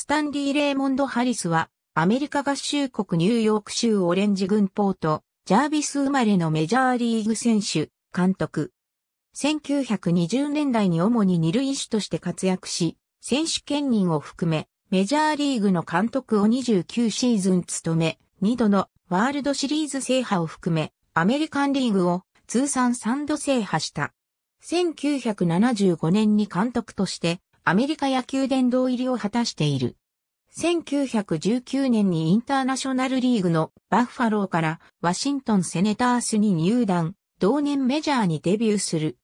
スタンリー・レーモンド・ハリスは、アメリカ合衆国ニューヨーク州オレンジ軍ポート、ジャービス生まれのメジャーリーグ選手、監督。1920年代に主に二塁手として活躍し、選手兼任を含め、メジャーリーグの監督を29シーズン務め、2度のワールドシリーズ制覇を含め、アメリカンリーグを通算3度制覇した。1975年に監督としてアメリカ野球殿堂入りを果たしている。1919年にインターナショナルリーグのバッファローからワシントンセネタースに入団、同年メジャーにデビューする。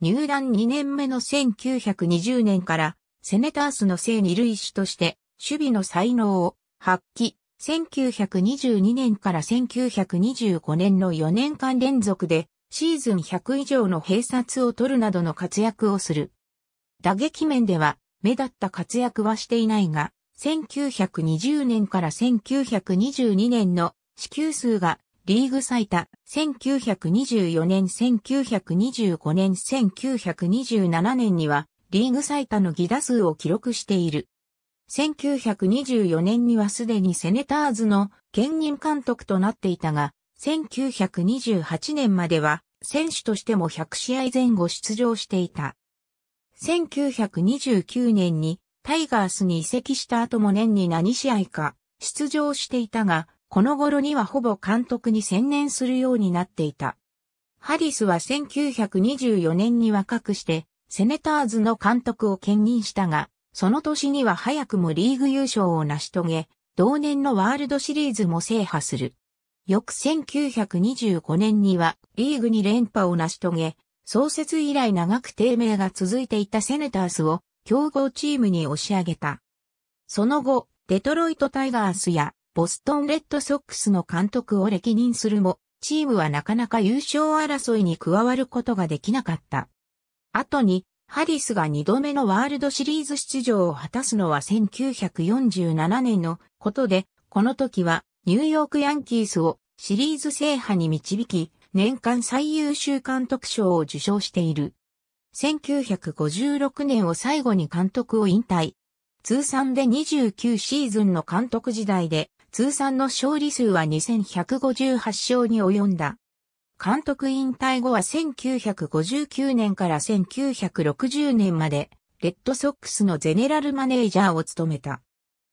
入団2年目の1920年からセネタースの正二類種として守備の才能を発揮。1922年から1925年の4年間連続でシーズン100以上の併殺を取るなどの活躍をする。打撃面では目立った活躍はしていないが、1920年から1922年の支給数がリーグ最多、1924年、1925年、1927年にはリーグ最多の犠打数を記録している。1924年にはすでにセネターズの兼任監督となっていたが、1928年までは選手としても100試合前後出場していた。1929年にタイガースに移籍した後も年に何試合か出場していたが、この頃にはほぼ監督に専念するようになっていた。ハリスは1924年に若くして、セネターズの監督を兼任したが、その年には早くもリーグ優勝を成し遂げ、同年のワールドシリーズも制覇する。翌1925年にはリーグに連覇を成し遂げ、創設以来長く低迷が続いていたセネタースを強豪チームに押し上げた。その後、デトロイトタイガースやボストンレッドソックスの監督を歴任するも、チームはなかなか優勝争いに加わることができなかった。後に、ハリスが2度目のワールドシリーズ出場を果たすのは1947年のことで、この時はニューヨークヤンキースをシリーズ制覇に導き、年間最優秀監督賞を受賞している。1956年を最後に監督を引退。通算で29シーズンの監督時代で、通算の勝利数は2158勝に及んだ。監督引退後は1959年から1960年まで、レッドソックスのゼネラルマネージャーを務めた。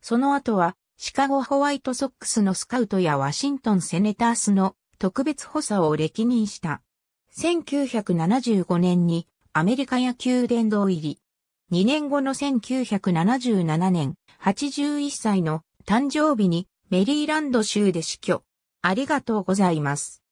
その後は、シカゴホワイトソックスのスカウトやワシントンセネタースの特別補佐を歴任した。1975年にアメリカ野球殿堂入り。2年後の1977年、81歳の誕生日にメリーランド州で死去。ありがとうございます。